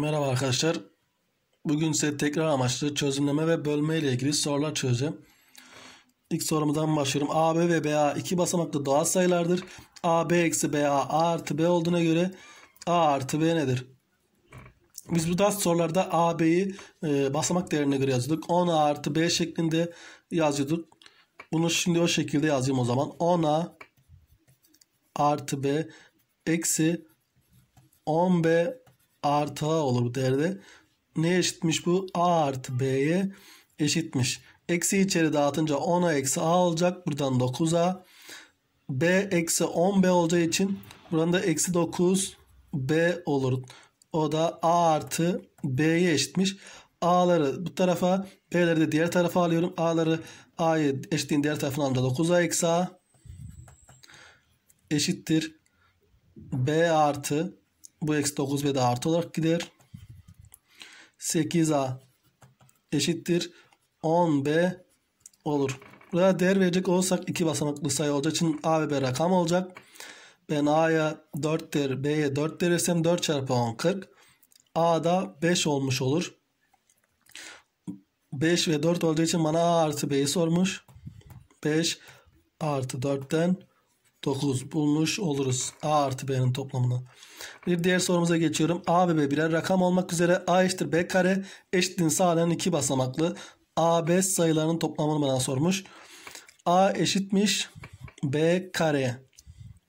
Merhaba arkadaşlar. Bugün size tekrar amaçlı çözümleme ve bölme ile ilgili sorular çözeceğim. İlk sorumdan başlıyorum. AB ve BA iki basamaklı doğal sayılardır. AB eksi BA A artı B olduğuna göre A artı B nedir? Biz bu tarz sorularda AB'yi e, basamak değerine göre yazıyorduk. 10A artı B şeklinde yazıyorduk. Bunu şimdi o şekilde yazayım o zaman. 10A artı B eksi 10B artı a olur bu değerde. Neye eşitmiş bu? a artı b'ye eşitmiş. Eksi içeri dağıtınca 10'a eksi a olacak. Buradan 9a. b eksi 10b olacağı için buranın da eksi 9b olur. O da a artı b'ye eşitmiş. A'ları bu tarafa, B'leri de diğer tarafa alıyorum. A'ları A'yı eşitliğin diğer tarafına alınca 9A eksi A eşittir. B artı bu eksi 9 ve de artı olarak gider. 8A eşittir. 10B olur. Buraya değer verecek olursak iki basamaklı sayı olacağı için A ve B rakam olacak. Ben A'ya 4 der, B'ye 4 dersem 4 çarpı 10 40. da 5 olmuş olur. 5 ve 4 olacağı için bana A artı B'yi sormuş. 5 artı 4'ten 9 bulmuş oluruz. A artı B'nin toplamını. Bir diğer sorumuza geçiyorum. A ve B birer rakam olmak üzere A eşittir B kare eşitliğini sağlayan iki basamaklı A, B sayılarının toplamını bana sormuş. A eşitmiş B kare.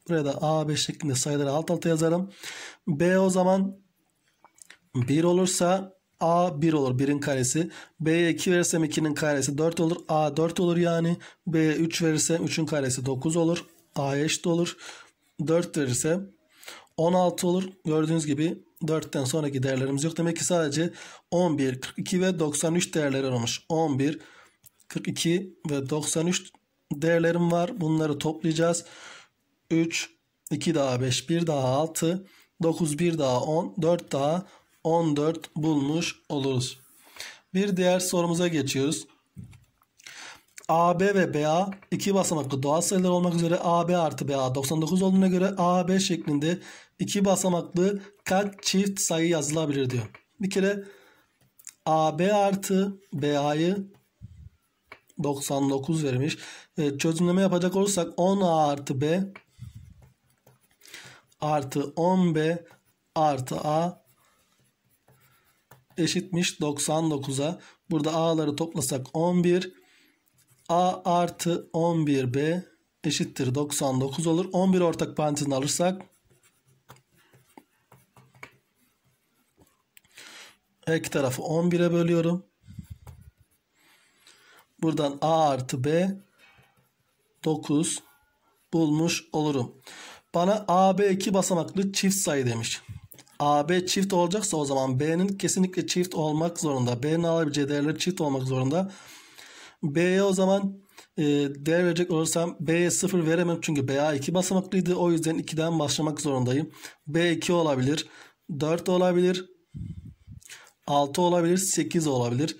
Buraya da A, B şeklinde sayıları alt alta yazarım. B o zaman 1 olursa A 1 olur 1'in karesi. B'ye 2 verirsem 2'nin karesi 4 olur. A 4 olur yani. B'ye 3 verirsem 3'ün karesi 9 olur. A'ya eşit olur. 4 verirse 16 olur. Gördüğünüz gibi 4'ten sonraki değerlerimiz yok. Demek ki sadece 11, 42 ve 93 değerleri olmuş. 11, 42 ve 93 değerlerim var. Bunları toplayacağız. 3, 2 daha 5, 1 daha 6, 9, 1 daha 10, 4 daha 14 bulmuş oluruz. Bir diğer sorumuza geçiyoruz. AB ve BA iki basamaklı doğal sayılar olmak üzere AB artı BA 99 olduğuna göre AB şeklinde iki basamaklı kaç çift sayı yazılabilir diyor. Bir kere AB artı BA'yı 99 vermiş. Evet, çözümleme yapacak olursak 10A artı B artı 10B artı A eşitmiş 99'a. Burada A'ları toplasak 11, A artı 11B eşittir 99 olur. 11 ortak parantezini alırsak her iki tarafı 11'e bölüyorum. Buradan A artı B 9 bulmuş olurum. Bana AB iki basamaklı çift sayı demiş. AB çift olacaksa o zaman B'nin kesinlikle çift olmak zorunda. B'nin alabileceği değerler çift olmak zorunda. B'ye o zaman e, değer verecek olursam B'ye 0 veremem çünkü BA 2 basamaklıydı. O yüzden 2'den başlamak zorundayım. B 2 olabilir. 4 olabilir. 6 olabilir. 8 olabilir.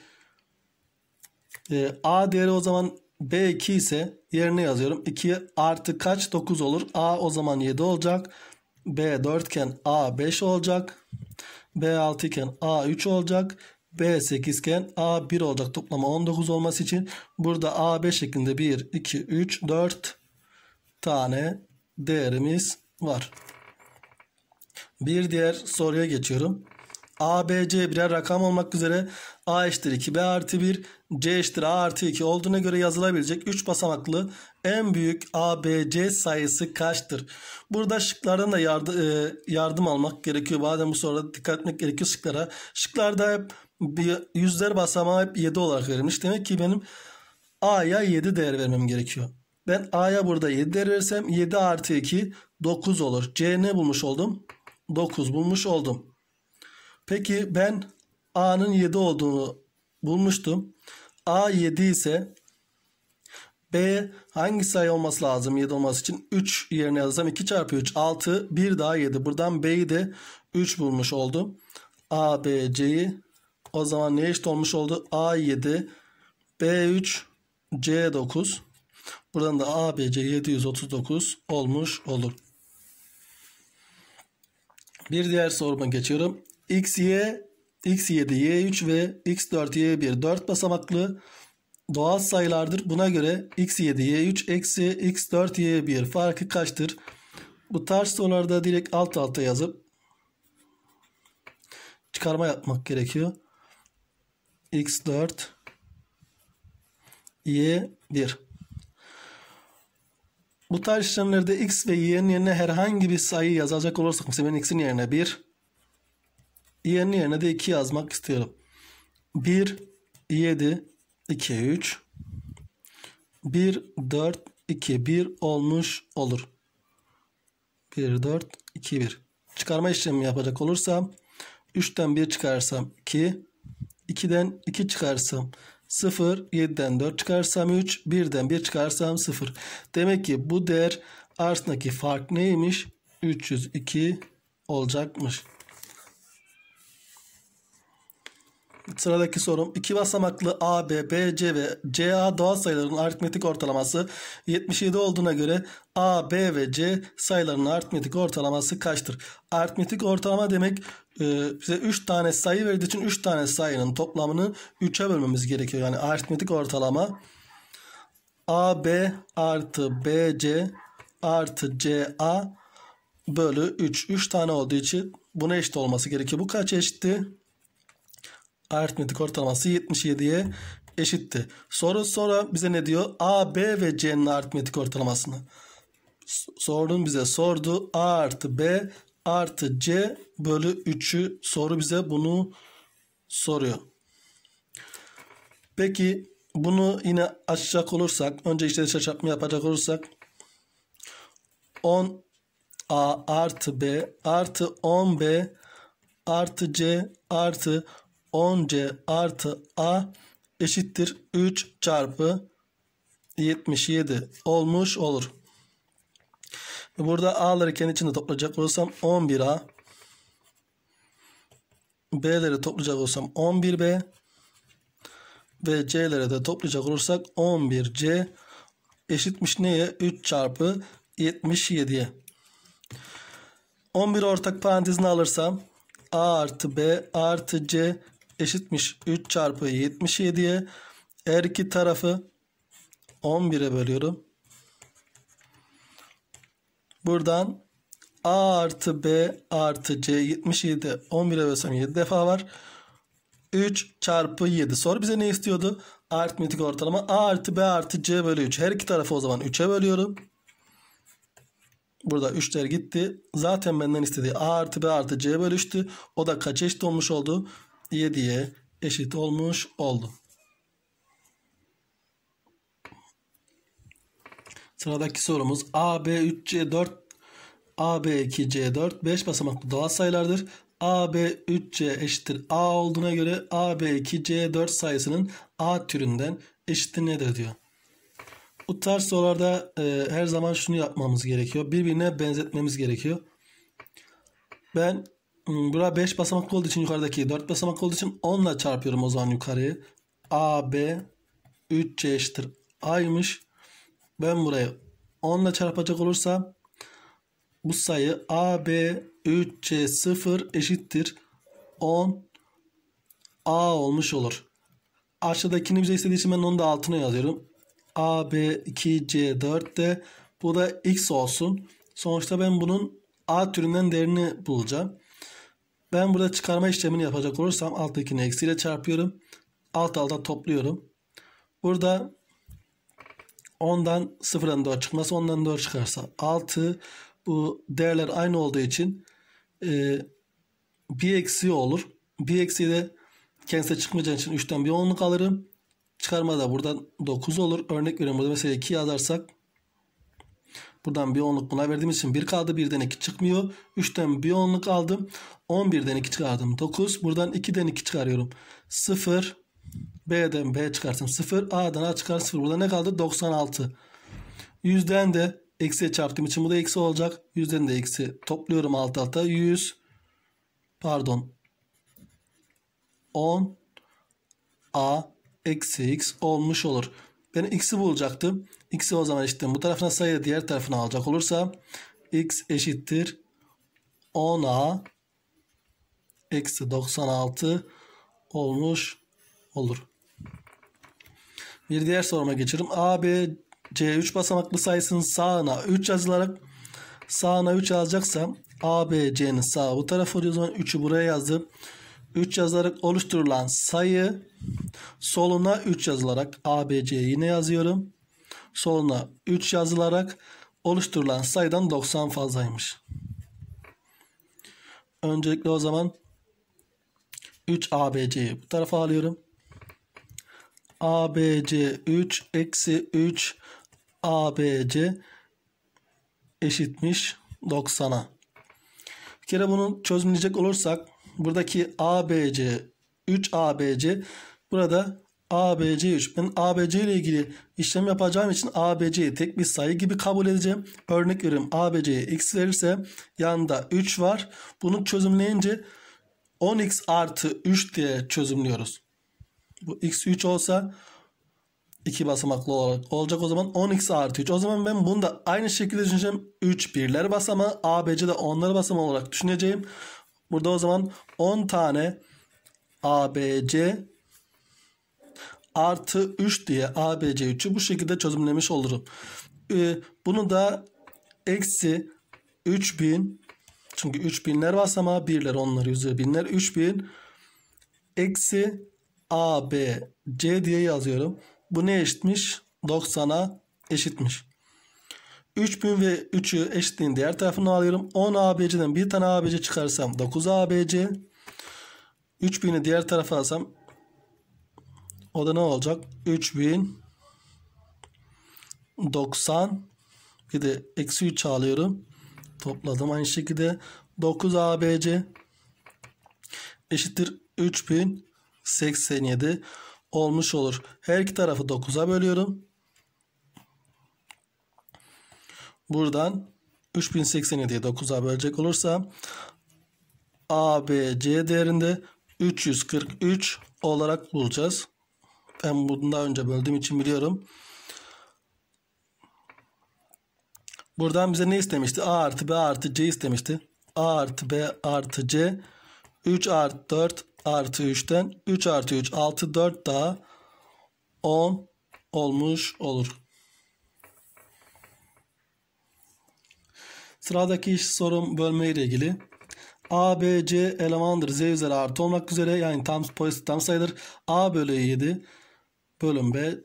E, A değeri o zaman B2 ise yerine yazıyorum. 2 artı kaç? 9 olur. A o zaman 7 olacak. B4 iken A5 olacak. B6 iken A3 olacak. B8 iken A1 olacak toplama 19 olması için burada A5 şeklinde 1, 2, 3, 4 tane değerimiz var. Bir diğer soruya geçiyorum. A, B, C birer rakam olmak üzere A eşittir 2B artı 1, C eşittir A artı 2 olduğuna göre yazılabilecek 3 basamaklı en büyük A, B, C sayısı kaçtır? Burada şıklardan da yardı, e, yardım almak gerekiyor. Bazen bu soruda dikkat etmek gerekiyor şıklara. Şıklarda hep yüzler basamağı hep 7 olarak verilmiş. Demek ki benim A'ya 7 değer vermem gerekiyor. Ben A'ya burada 7 değer versem 7 artı 2 9 olur. C ne bulmuş oldum? 9 bulmuş oldum. Peki ben A'nın 7 olduğunu bulmuştum. A 7 ise B hangi sayı olması lazım 7 olması için? 3 yerine yazsam 2 çarpı 3 6 1 daha 7. Buradan B'yi de 3 bulmuş oldum. A, B, C'yi o zaman ne eşit olmuş oldu? A7, B3, C9. Buradan da ABC 739 olmuş olur. Bir diğer soruma geçiyorum. XY, X7, Y3 ve X4, Y1 4 basamaklı doğal sayılardır. Buna göre X7, Y3 eksi X4, Y1 farkı kaçtır? Bu tarz sorularda direkt alt alta yazıp çıkarma yapmak gerekiyor x4 y1 bu tarz işlemlerde x ve y'nin yerine herhangi bir sayı yazacak olursak mesela ben x'in yerine 1 y'nin yerine de 2 yazmak istiyorum. 1 7 2 3 1 4 2 1 olmuş olur. 1 4 2 1 çıkarma işlemi yapacak olursam 3'ten 1 çıkarsam 2 2'den 2 çıkarsam 0, 7'den 4 çıkarsam 3, 1'den 1 çıkarsam 0. Demek ki bu değer arasındaki fark neymiş? 302 olacakmış. Sıradaki sorum 2 basamaklı A, B, B, C ve C, A doğal sayıların aritmetik ortalaması 77 olduğuna göre A, B ve C sayılarının aritmetik ortalaması kaçtır? Aritmetik ortalama demek e, bize 3 tane sayı verdiği için 3 tane sayının toplamını 3'e bölmemiz gerekiyor. Yani aritmetik ortalama B artı B, C artı C, A bölü 3. 3 tane olduğu için buna eşit olması gerekiyor. Bu kaç eşitti? aritmetik ortalaması 77'ye eşitti. Soru sonra bize ne diyor? A, B ve C'nin aritmetik ortalamasını. Sorun bize sordu. A artı B artı C bölü 3'ü soru bize bunu soruyor. Peki bunu yine açacak olursak önce işlediş çarpımı yapacak olursak 10 A artı B artı 10 B artı C artı 10c artı a eşittir 3 çarpı 77 olmuş olur. Burada a'ları kendi içinde toplayacak olursam 11a b'leri toplayacak olursam 11b ve c'lere de toplayacak olursak 11c eşitmiş neye? 3 çarpı 77'ye. 11 ortak parantezini alırsam a artı b artı c eşitmiş 3 çarpı 77'ye her iki tarafı 11'e bölüyorum. Buradan A artı B artı C 77 11'e bölsem 7 defa var. 3 çarpı 7. Soru bize ne istiyordu? Aritmetik ortalama A artı B artı C bölü 3. Her iki tarafı o zaman 3'e bölüyorum. Burada 3'ler gitti. Zaten benden istediği A artı B artı C bölü 3'tü. O da kaç eşit olmuş oldu? 7'ye eşit olmuş oldu. Sıradaki sorumuz A B 3 c 4 A B 2 c 4 5 basamaklı doğal sayılardır. A B 3 c eşittir A olduğuna göre A B 2 c 4 sayısının A türünden eşittir nedir diyor. Bu tarz sorularda e, her zaman şunu yapmamız gerekiyor. Birbirine benzetmemiz gerekiyor. Ben Hmm, bura 5 basamaklı olduğu için yukarıdaki 4 basamaklı olduğu için 10 ile çarpıyorum o zaman yukarıyı. A, B 3C eşittir A'ymış. Ben burayı 10 ile çarpacak olursa bu sayı A, B 3C 0 eşittir 10 A olmuş olur. Aşağıdakini bize istediği için ben onu da altına yazıyorum. A, B 2C 4 de bu da X olsun. Sonuçta ben bunun A türünden değerini bulacağım. Ben burada çıkarma işlemini yapacak olursam alttakini eksiyle çarpıyorum. Alt alta topluyorum. Burada 10'dan 0'dan 4 çıkması 10'dan 4 çıkarsa 6 bu değerler aynı olduğu için e, bir eksiği olur. Bir eksi de kendisi çıkmayacağı için 3'ten bir onluk alırım. Çıkarma da buradan 9 olur. Örnek veriyorum burada mesela 2 yazarsak Buradan bir onluk buna verdiğim için 1 kaldı. 1'den 2 çıkmıyor. 3'ten bir onluk aldım. 11'den 2 çıkardım. 9. Buradan 2'den 2 çıkarıyorum. 0. B'den B çıkarsam 0. A'dan A çıkar 0. Burada ne kaldı? 96. 100'den de eksiye çarptığım için bu da eksi olacak. 100'den de eksi topluyorum alt alta. 100 pardon 10 A eksi x olmuş olur. Ben x'i bulacaktım. X'i o zaman eşittir. Bu tarafına sayı diğer tarafına alacak olursa x eşittir 10a eksi 96 olmuş olur. Bir diğer soruma geçelim. A, B, C 3 basamaklı sayısının sağına 3 yazılarak sağına 3 yazacaksa, A, B, C'nin sağı bu tarafı oluyor. O zaman 3'ü buraya yazdım. 3 yazarak oluşturulan sayı soluna 3 yazılarak ABC'ye yine yazıyorum. Soluna 3 yazılarak oluşturulan sayıdan 90 fazlaymış. Öncelikle o zaman 3 ABC'yi bu tarafa alıyorum. ABC 3 eksi 3 ABC eşitmiş 90'a. Bir kere bunu çözümleyecek olursak buradaki ABC 3ABC burada ABC 3. Ben ABC ile ilgili işlem yapacağım için ABC'yi tek bir sayı gibi kabul edeceğim. Örnek veriyorum ABC'ye x verirse yanında 3 var. Bunu çözümleyince 10x artı 3 diye çözümlüyoruz. Bu x 3 olsa 2 basamaklı olarak olacak o zaman 10x artı 3. O zaman ben bunu da aynı şekilde düşüneceğim. 3 birler basamağı ABC'de onlar basamağı olarak düşüneceğim. Burada o zaman 10 tane ABC artı 3 diye ABC 3'ü bu şekilde çözümlemiş olurum. Ee, bunu da eksi 3000 çünkü 3000'ler varsa ama 1'ler onlar yüzler binler 3000 eksi abc diye yazıyorum. Bu ne eşitmiş? 90'a eşitmiş. 3000 ve 3'ü eşitliğin diğer tarafını alıyorum. 10 ABC'den bir tane ABC çıkarsam 9 ABC. 3000'i diğer tarafa alsam o da ne olacak? 3000 90 bir de eksi 3 alıyorum. Topladım aynı şekilde 9 ABC eşittir 3087 olmuş olur. Her iki tarafı 9'a bölüyorum. Buradan 3087'ye 9'a bölecek olursa ABC değerinde 343 olarak bulacağız. Ben bunu daha önce böldüğüm için biliyorum. Buradan bize ne istemişti? A artı B artı C istemişti. A artı B artı C 3 artı 4 artı 3'ten 3 artı 3 6 4 daha 10 olmuş olur. Sıradaki sorum bölme ile ilgili. A, B, C elemandır. Z üzeri artı olmak üzere yani tam pozitif tam sayıdır. A bölü 7 bölüm B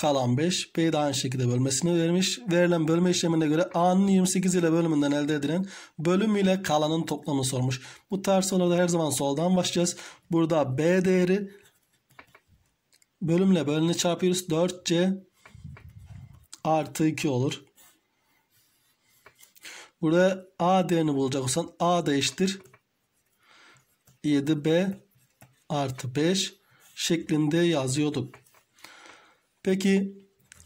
kalan 5. B'yi de aynı şekilde bölmesini vermiş. Verilen bölme işlemine göre A'nın 28 ile bölümünden elde edilen bölüm ile kalanın toplamını sormuş. Bu tarz sorularda her zaman soldan başlayacağız. Burada B değeri bölümle bölünü çarpıyoruz. 4C artı 2 olur. Buraya A değerini bulacak olsan A da eşittir. 7B artı 5 şeklinde yazıyorduk. Peki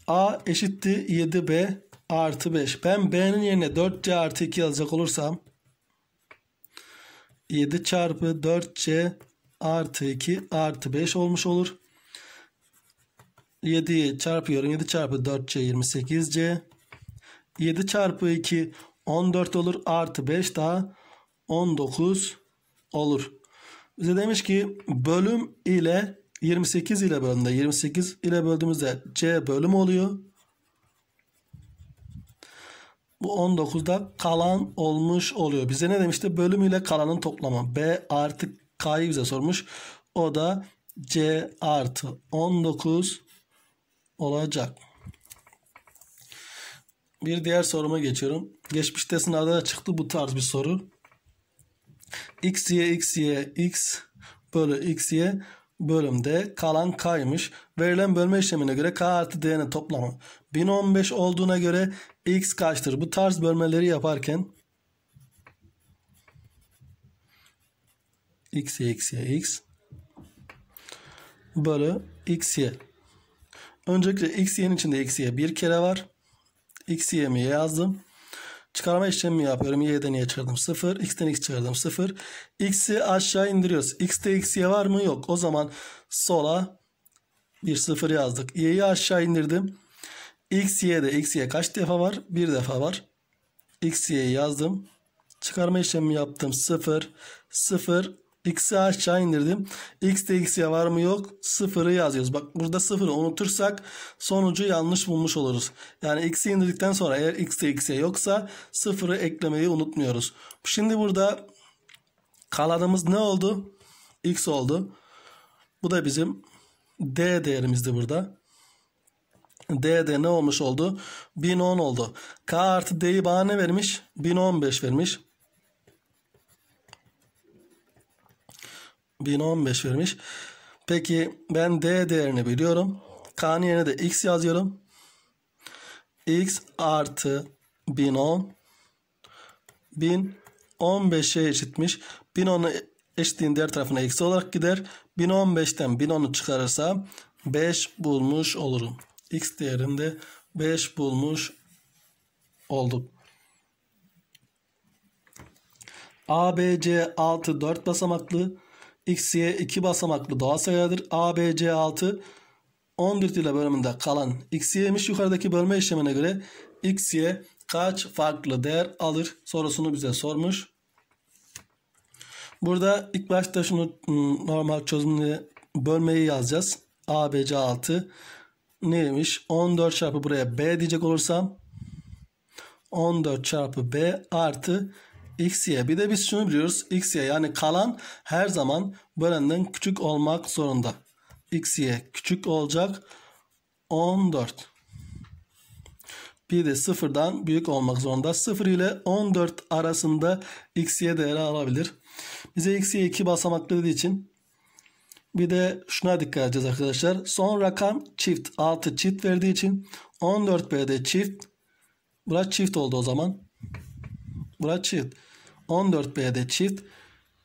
A eşitti 7B artı 5. Ben B'nin yerine 4C artı 2 yazacak olursam 7 çarpı 4C artı 2 artı 5 olmuş olur. 7'yi çarpıyorum. 7 çarpı 4C 28C. 7 çarpı 2 14 olur. Artı 5 daha 19 olur. Bize demiş ki bölüm ile 28 ile bölümde 28 ile böldüğümüzde C bölüm oluyor. Bu 19'da kalan olmuş oluyor. Bize ne demişti? Bölüm ile kalanın toplamı. B artı K'yı bize sormuş. O da C artı 19 olacak. Bir diğer soruma geçiyorum. Geçmişte sınavda çıktı bu tarz bir soru. X, Y, X, Y, X bölü X, Y bölümde kalan kaymış. Verilen bölme işlemine göre K artı D'nin toplamı 1015 olduğuna göre X kaçtır? Bu tarz bölmeleri yaparken X, Y, X, Y, X bölü X, Y. Öncelikle X, Y'nin içinde X, Y bir kere var. X'i y'ye yazdım. Çıkarma işlemi yapıyorum. Y'den y'ye çıkardım 0. X'ten x çıkardım 0. X'i aşağı indiriyoruz. X'te x'ye var mı? Yok. O zaman sola bir 0 yazdık. Y'yi aşağı indirdim. X, Y'de X, Y kaç defa var? Bir defa var. X, Y'yi yazdım. Çıkarma işlemi yaptım. 0, 0, X'i aşağı indirdim. X de X'ye var mı yok? Sıfırı yazıyoruz. Bak burada sıfırı unutursak sonucu yanlış bulmuş oluruz. Yani X'i indirdikten sonra eğer X de X'ye yoksa sıfırı eklemeyi unutmuyoruz. Şimdi burada kalanımız ne oldu? X oldu. Bu da bizim D değerimizdi burada. D de ne olmuş oldu? 1010 oldu. K artı D'yi bana ne vermiş? 1015 vermiş. 1015 vermiş. Peki ben D değerini biliyorum. K'nın yerine de X yazıyorum. X artı 1010 1015'e eşitmiş. 1010'u eşitliğin diğer tarafına x olarak gider. 1015'ten 1010'u çıkarırsa 5 bulmuş olurum. X değerinde 5 bulmuş olduk. ABC 6 4 basamaklı X, Y 2 basamaklı doğal sayıdır. A, B, C 6 14 ile bölümünde kalan X, Y'miş. Yukarıdaki bölme işlemine göre X, Y kaç farklı değer alır sorusunu bize sormuş. Burada ilk başta şunu hmm, normal çözümle bölmeyi yazacağız. A, B, C 6 neymiş? 14 çarpı buraya B diyecek olursam 14 çarpı B artı x, y. Bir de biz şunu biliyoruz. x, y yani kalan her zaman bölenden küçük olmak zorunda. x, y küçük olacak. 14. Bir de 0'dan büyük olmak zorunda. 0 ile 14 arasında x, y değeri alabilir. Bize x, y 2 basamaklı dediği için bir de şuna dikkat edeceğiz arkadaşlar. Son rakam çift. 6 çift verdiği için 14 B'de çift. Bura çift oldu o zaman. Bura çift. 14B'de çift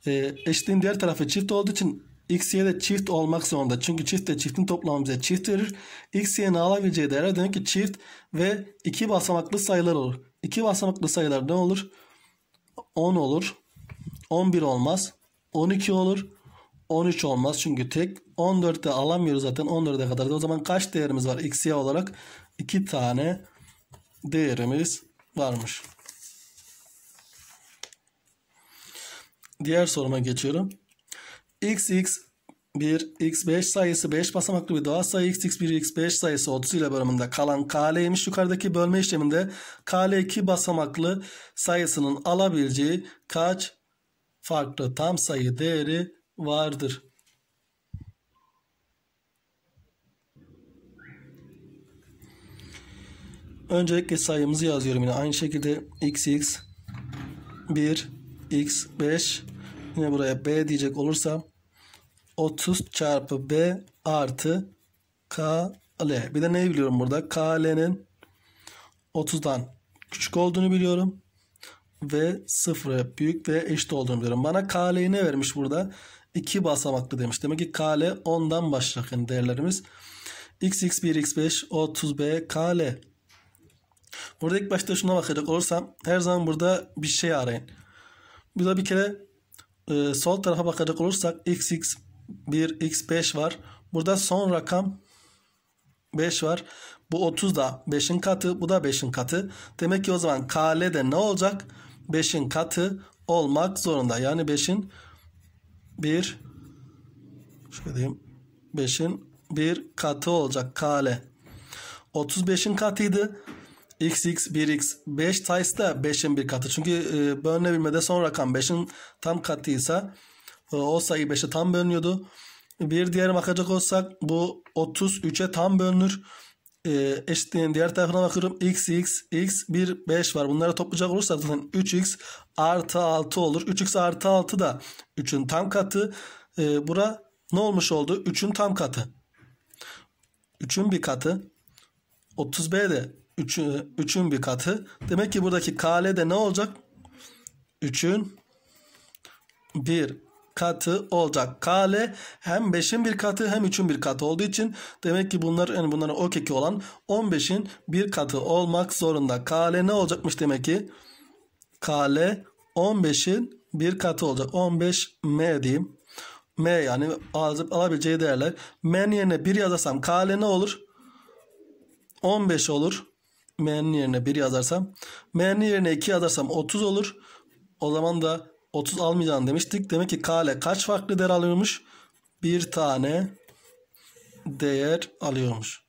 e, eşitliğin diğer tarafı çift olduğu için x, y de çift olmak zorunda. Çünkü çift de çiftin toplamı bize çift verir. x, y'nin alabileceği değer demek ki çift ve iki basamaklı sayılar olur. İki basamaklı sayılar ne olur? 10 olur. 11 olmaz. 12 olur. 13 olmaz çünkü tek. 14'te alamıyoruz zaten 14'e kadar da. O zaman kaç değerimiz var x, y olarak? 2 tane değerimiz varmış. Diğer soruma geçiyorum. XX 1, x5 sayısı 5 basamaklı bir doğal sayı Xx 1 x5 sayısı 30 ile bölümünde kalan kl'ymiş. Yukarıdaki bölme işleminde kl 2 basamaklı sayısının alabileceği kaç farklı tam sayı değeri vardır? Öncelikle sayımızı yazıyorum yine aynı şekilde xx 1 x 5 yine buraya b diyecek olursam 30 çarpı b artı k l. Bir de neyi biliyorum burada? k l'nin 30'dan küçük olduğunu biliyorum. Ve sıfıra büyük ve eşit olduğunu biliyorum. Bana k kl'yi ne vermiş burada? 2 basamaklı demiş. Demek ki k l 10'dan başlayacak yani değerlerimiz. x x 1 x 5 30 b k l. Burada ilk başta şuna bakacak olursam her zaman burada bir şey arayın. Burada bir kere e, sol tarafa bakacak olursak xx 1 x5 var. Burada son rakam 5 var. Bu 30 da 5'in katı. Bu da 5'in katı. Demek ki o zaman KL de ne olacak? 5'in katı olmak zorunda. Yani 5'in 1 şöyle diyeyim. 5'in 1 katı olacak KL. 35'in katıydı. XX, 1X, 5 Tice de 5'in bir katı. Çünkü e, bölünebilmede son rakam 5'in tam katıysa e, o sayı 5'e tam bölünüyordu. Bir diğer bakacak olsak bu 33'e tam bölünür. E, eşitliğin diğer tarafına bakıyorum. X, X, X, 1, 5 var. Bunları toplayacak olursak zaten 3X artı 6 olur. 3X artı 6 da 3'ün tam katı. E, bura ne olmuş oldu? 3'ün tam katı. 3'ün bir katı. 30B de üçün 3'ün bir katı. Demek ki buradaki kale de ne olacak? üçün bir katı olacak. Kale hem 5'in bir katı hem 3'ün bir katı olduğu için demek ki bunlar yani bunların o keki olan 15'in bir katı olmak zorunda. Kale ne olacakmış demek ki? Kale 15'in bir katı olacak. 15 m diyeyim. M yani alıp alabileceği değerler. M yerine 1 yazarsam kale ne olur? 15 olur m'nin yerine 1 yazarsam m'nin yerine 2 yazarsam 30 olur. O zaman da 30 almayacağını demiştik. Demek ki k ile kaç farklı değer alıyormuş? Bir tane değer alıyormuş.